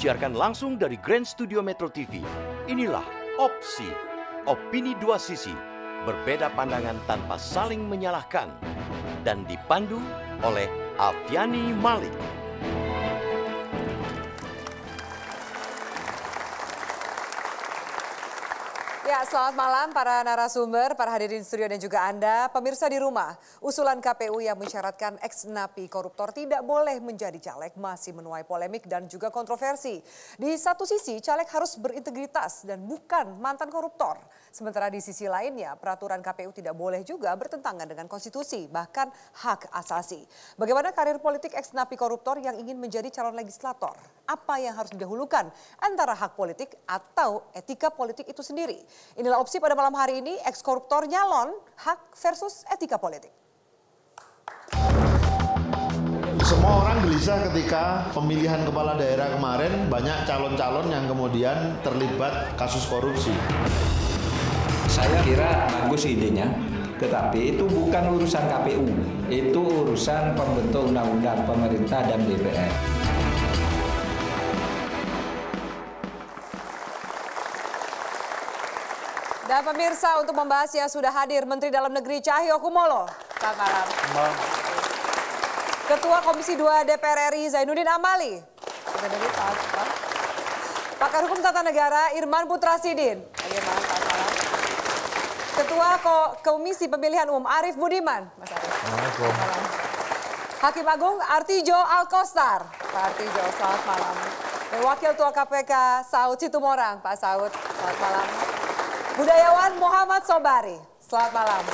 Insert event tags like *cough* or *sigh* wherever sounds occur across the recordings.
disiarkan langsung dari Grand Studio Metro TV. Inilah Opsi, opini dua sisi, berbeda pandangan tanpa saling menyalahkan. Dan dipandu oleh Aviani Malik. selamat malam para narasumber, para hadirin studio dan juga Anda. Pemirsa di rumah, usulan KPU yang mensyaratkan ex-napi koruptor tidak boleh menjadi caleg masih menuai polemik dan juga kontroversi. Di satu sisi, caleg harus berintegritas dan bukan mantan koruptor. Sementara di sisi lainnya, peraturan KPU tidak boleh juga bertentangan dengan konstitusi, bahkan hak asasi. Bagaimana karir politik ex-napi koruptor yang ingin menjadi calon legislator? Apa yang harus didahulukan antara hak politik atau etika politik itu sendiri? Inilah opsi pada malam hari ini, ekskoruptor nyalon, hak versus etika politik. Semua orang gelisah ketika pemilihan kepala daerah kemarin banyak calon-calon yang kemudian terlibat kasus korupsi. Saya kira bagus idenya, tetapi itu bukan urusan KPU, itu urusan pembentuk undang-undang pemerintah dan DPR. Dan pemirsa untuk membahas yang sudah hadir Menteri Dalam Negeri Cahyo Kumolo, Selamat malam. malam. Ketua Komisi 2 DPR RI Zainuddin Amali. Pakar Hukum Tata Negara Irman Putra Sidin. Ketua Komisi Pemilihan Umum Arief Budiman. Mas Arief. Hakim Agung Artijo Alkostar. Pak Artijo, selamat malam. Dan Wakil Ketua KPK Saud Situmorang. Pak Saud, selamat malam. Budayawan Muhammad Sobari. Selamat malam.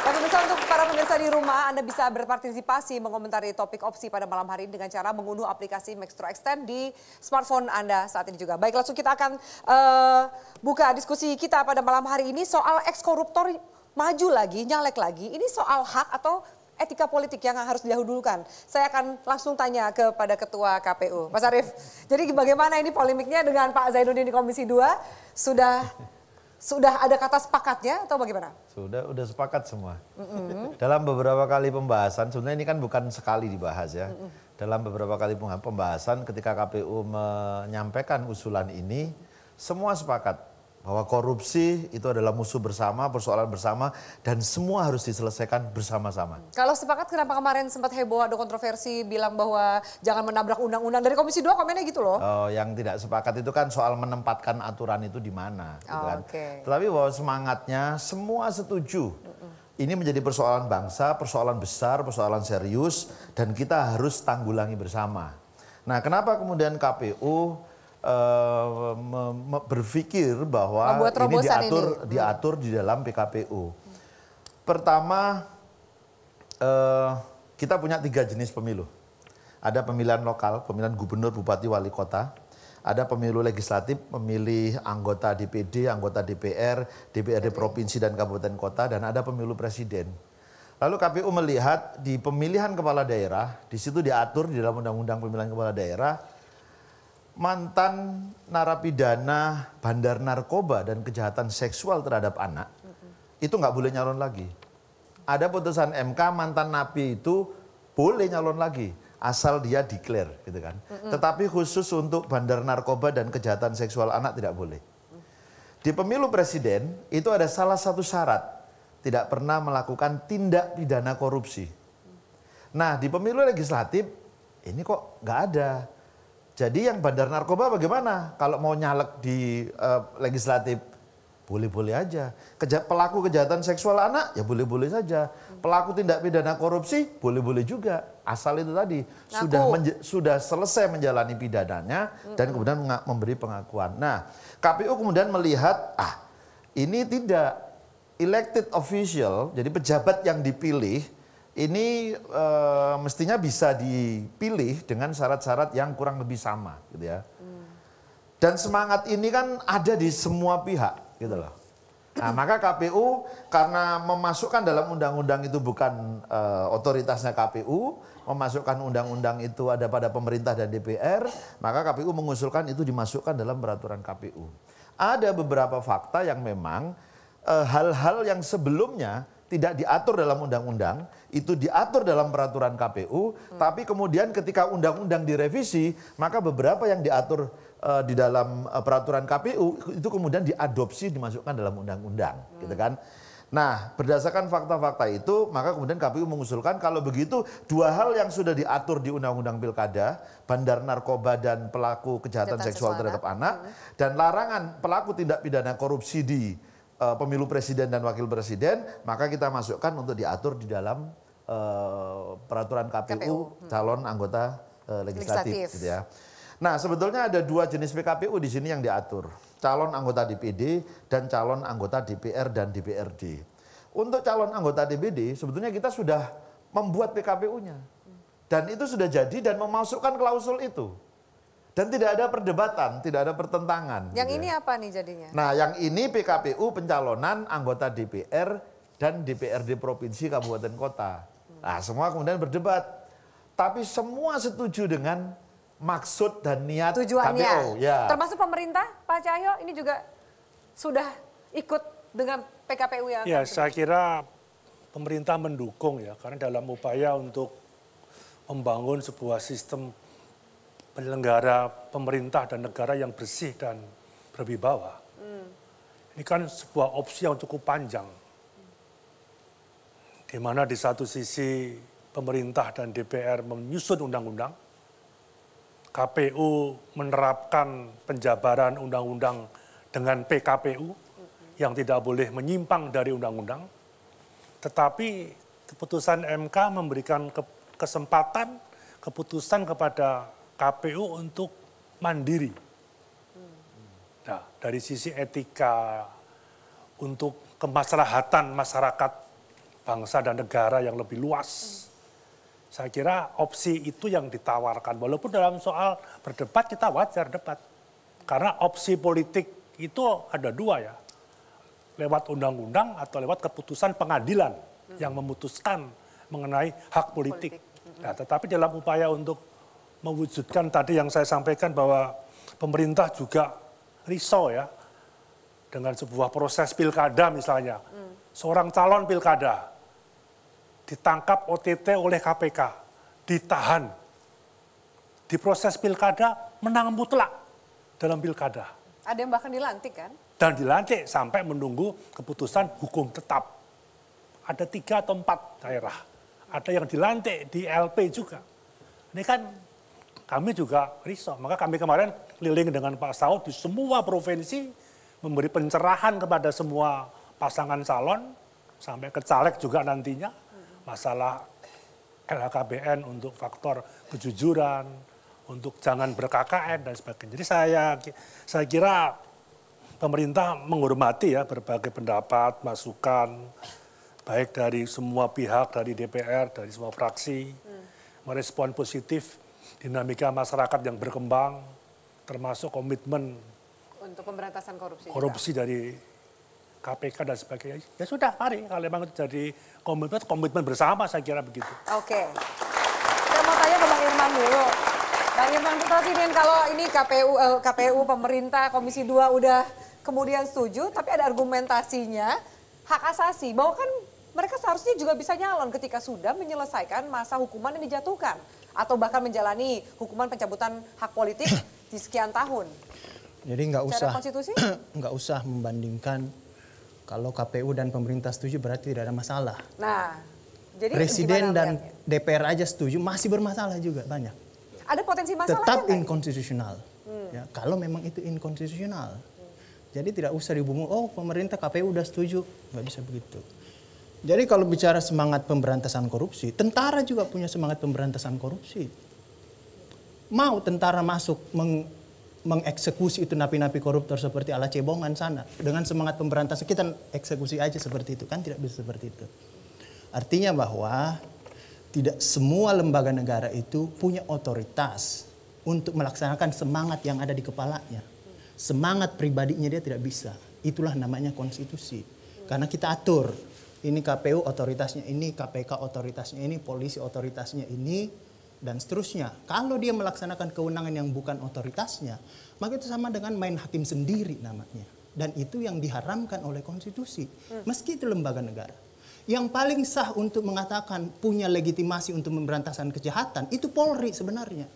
Dan bisa untuk para pemirsa di rumah, Anda bisa berpartisipasi mengomentari topik opsi pada malam hari ini dengan cara mengunduh aplikasi Maxtro Extend di smartphone Anda saat ini juga. Baik, langsung kita akan uh, buka diskusi kita pada malam hari ini soal ekskoruptor maju lagi, nyalek lagi. Ini soal hak atau etika politik yang harus dihudulkan. Saya akan langsung tanya kepada Ketua KPU, Mas Arief. Jadi bagaimana ini polemiknya dengan Pak Zainuddin di Komisi 2? Sudah sudah ada kata sepakatnya atau bagaimana? Sudah, sudah sepakat semua. Mm-hmm. Dalam beberapa kali pembahasan, sebenarnya ini kan bukan sekali dibahas ya. Mm-hmm. Dalam beberapa kali pembahasan ketika KPU menyampaikan usulan ini, semua sepakat bahwa korupsi itu adalah musuh bersama, persoalan bersama, dan semua harus diselesaikan bersama-sama. Kalau sepakat, kenapa kemarin sempat heboh ada kontroversi bilang bahwa jangan menabrak undang-undang dari Komisi 2 komennya gitu loh? Oh, yang tidak sepakat itu kan soal menempatkan aturan itu di mana, gitu oh, kan? Okay. Tetapi bahwa semangatnya semua setuju. Ini menjadi persoalan bangsa, persoalan besar, persoalan serius, dan kita harus tanggulangi bersama. Nah, kenapa kemudian KPU uh, berpikir bahwa ini diatur ini. Hmm. diatur di dalam PKPU. Hmm. Pertama uh, kita punya tiga jenis pemilu. Ada pemilihan lokal, pemilihan gubernur, bupati, wali kota. Ada pemilu legislatif, memilih anggota DPD, anggota DPR, DPRD provinsi dan kabupaten kota, dan ada pemilu presiden. Lalu KPU melihat di pemilihan kepala daerah, di situ diatur di dalam undang-undang pemilihan kepala daerah, mantan narapidana bandar narkoba dan kejahatan seksual terhadap anak itu nggak boleh nyalon lagi. Ada putusan MK mantan napi itu boleh nyalon lagi asal dia declare gitu kan. Mm-hmm. Tetapi khusus untuk bandar narkoba dan kejahatan seksual anak tidak boleh. Di pemilu presiden itu ada salah satu syarat tidak pernah melakukan tindak pidana korupsi. Mm. Nah di pemilu legislatif ini kok nggak ada jadi yang bandar narkoba bagaimana? Kalau mau nyalek di uh, legislatif boleh-boleh aja. Keja pelaku kejahatan seksual anak ya boleh-boleh saja. Pelaku tindak pidana korupsi boleh-boleh juga. Asal itu tadi Ngaku. sudah sudah selesai menjalani pidananya mm -mm. dan kemudian memberi pengakuan. Nah, KPU kemudian melihat ah ini tidak elected official, jadi pejabat yang dipilih ini e, mestinya bisa dipilih dengan syarat-syarat yang kurang lebih sama gitu ya. Dan semangat ini kan ada di semua pihak gitu loh. Nah, maka KPU karena memasukkan dalam undang-undang itu bukan e, otoritasnya KPU, memasukkan undang-undang itu ada pada pemerintah dan DPR, maka KPU mengusulkan itu dimasukkan dalam peraturan KPU. Ada beberapa fakta yang memang eh, hal-hal e, yang sebelumnya tidak diatur dalam undang-undang, itu diatur dalam peraturan KPU, hmm. tapi kemudian ketika undang-undang direvisi, maka beberapa yang diatur uh, di dalam uh, peraturan KPU itu kemudian diadopsi dimasukkan dalam undang-undang, hmm. gitu kan? Nah, berdasarkan fakta-fakta itu, maka kemudian KPU mengusulkan kalau begitu dua hal yang sudah diatur di Undang-Undang Pilkada, bandar narkoba dan pelaku kejahatan seksual terhadap anak, hmm. dan larangan pelaku tindak pidana korupsi di uh, pemilu presiden dan wakil presiden, maka kita masukkan untuk diatur di dalam uh, peraturan KPU, KPU. Hmm. calon anggota uh, legislatif, legislatif gitu ya. Nah, sebetulnya ada dua jenis PKPU di sini yang diatur. Calon anggota DPD dan calon anggota DPR dan DPRD. Untuk calon anggota DPD, sebetulnya kita sudah membuat PKPU-nya. Dan itu sudah jadi dan memasukkan klausul itu dan tidak ada perdebatan, tidak ada pertentangan. Yang gitu ini ya. apa nih jadinya? Nah, yang ini PKPU pencalonan anggota DPR dan DPRD provinsi kabupaten kota. Hmm. Nah, semua kemudian berdebat. Tapi semua setuju dengan maksud dan niat Tujuannya. KPU. Ya. Termasuk pemerintah, Pak Cahyo ini juga sudah ikut dengan PKPU yang Ya, saya kira pemerintah mendukung ya karena dalam upaya untuk membangun sebuah sistem penyelenggara pemerintah dan negara yang bersih dan berwibawa. Hmm. Ini kan sebuah opsi yang cukup panjang. Di mana di satu sisi pemerintah dan DPR menyusun undang-undang, KPU menerapkan penjabaran undang-undang dengan PKPU hmm. yang tidak boleh menyimpang dari undang-undang. Tetapi keputusan MK memberikan kesempatan keputusan kepada KPU untuk mandiri. Nah, dari sisi etika untuk kemaslahatan masyarakat bangsa dan negara yang lebih luas. Saya kira opsi itu yang ditawarkan. Walaupun dalam soal berdebat kita wajar debat. Karena opsi politik itu ada dua ya. Lewat undang-undang atau lewat keputusan pengadilan yang memutuskan mengenai hak politik. Nah, tetapi dalam upaya untuk mewujudkan tadi yang saya sampaikan bahwa pemerintah juga risau ya dengan sebuah proses pilkada misalnya. Hmm. Seorang calon pilkada ditangkap OTT oleh KPK, ditahan. Di proses pilkada menang mutlak dalam pilkada. Ada yang bahkan dilantik kan? Dan dilantik sampai menunggu keputusan hukum tetap. Ada tiga atau empat daerah. Ada yang dilantik di LP juga. Ini kan kami juga risau. Maka kami kemarin keliling dengan Pak Saud di semua provinsi memberi pencerahan kepada semua pasangan calon sampai ke caleg juga nantinya masalah LHKBN untuk faktor kejujuran, untuk jangan berkakak dan sebagainya. Jadi saya saya kira pemerintah menghormati ya berbagai pendapat, masukan baik dari semua pihak, dari DPR, dari semua fraksi merespon positif dinamika masyarakat yang berkembang, termasuk komitmen untuk pemberantasan korupsi. Korupsi dari KPK dan sebagainya. Ya sudah, mari kalau memang itu jadi komitmen, komitmen bersama saya kira begitu. Oke. Okay. Saya mau tanya ke Bang Irman dulu. Bang Irman Putra ini kalau ini KPU eh, KPU pemerintah Komisi 2 udah kemudian setuju, tapi ada argumentasinya hak asasi bahwa kan mereka seharusnya juga bisa nyalon ketika sudah menyelesaikan masa hukuman yang dijatuhkan atau bahkan menjalani hukuman pencabutan hak politik di sekian tahun. Jadi nggak usah *clears throat* nggak usah membandingkan kalau KPU dan pemerintah setuju berarti tidak ada masalah. Nah, jadi presiden dan DPR aja setuju masih bermasalah juga banyak. Ada potensi masalah tetap ya, inkonstitusional. Hmm. Ya, kalau memang itu inkonstitusional. Jadi tidak usah dihubungi, oh pemerintah KPU sudah setuju, nggak bisa begitu. Jadi kalau bicara semangat pemberantasan korupsi, tentara juga punya semangat pemberantasan korupsi. Mau tentara masuk meng mengeksekusi itu napi-napi koruptor seperti ala cebongan sana dengan semangat pemberantasan kita eksekusi aja seperti itu kan tidak bisa seperti itu. Artinya bahwa tidak semua lembaga negara itu punya otoritas untuk melaksanakan semangat yang ada di kepalanya. Semangat pribadinya dia tidak bisa. Itulah namanya konstitusi. Karena kita atur ini KPU otoritasnya ini, KPK otoritasnya ini, polisi otoritasnya ini, dan seterusnya. Kalau dia melaksanakan kewenangan yang bukan otoritasnya, maka itu sama dengan main hakim sendiri namanya. Dan itu yang diharamkan oleh konstitusi, hmm. meski itu lembaga negara. Yang paling sah untuk mengatakan punya legitimasi untuk memberantasan kejahatan itu Polri sebenarnya.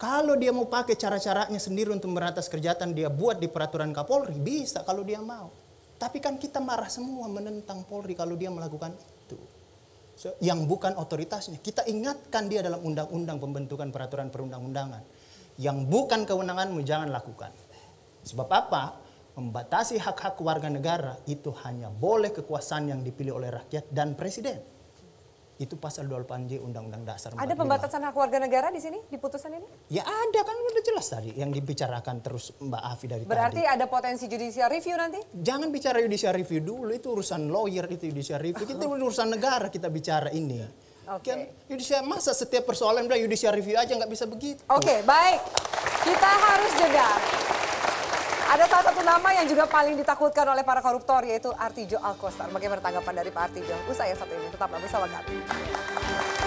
Kalau dia mau pakai cara-caranya sendiri untuk memberantas kejahatan, dia buat di peraturan Kapolri bisa kalau dia mau. Tapi kan kita marah semua menentang Polri kalau dia melakukan itu. So, yang bukan otoritasnya. Kita ingatkan dia dalam undang-undang pembentukan peraturan perundang-undangan. Yang bukan kewenanganmu jangan lakukan. Sebab apa? Membatasi hak-hak warga negara itu hanya boleh kekuasaan yang dipilih oleh rakyat dan presiden. Itu pasal 28J Undang-Undang Dasar. Ada pembatasan hak warga negara di sini di putusan ini? Ya ada kan sudah jelas tadi yang dibicarakan terus Mbak Afi dari Berarti tadi. Berarti ada potensi judicial review nanti? Jangan bicara judicial review dulu itu urusan lawyer itu judicial review. Kita *laughs* urusan negara kita bicara ini. Oke. Okay. judicial masa setiap persoalan udah judicial review aja nggak bisa begitu. Oke, okay, baik. Kita harus jeda. Ada salah satu nama yang juga paling ditakutkan oleh para koruptor yaitu Artijo Alkostar. Bagaimana tanggapan dari Pak Artijo? Usai yang satu ini, tetaplah bersama kami.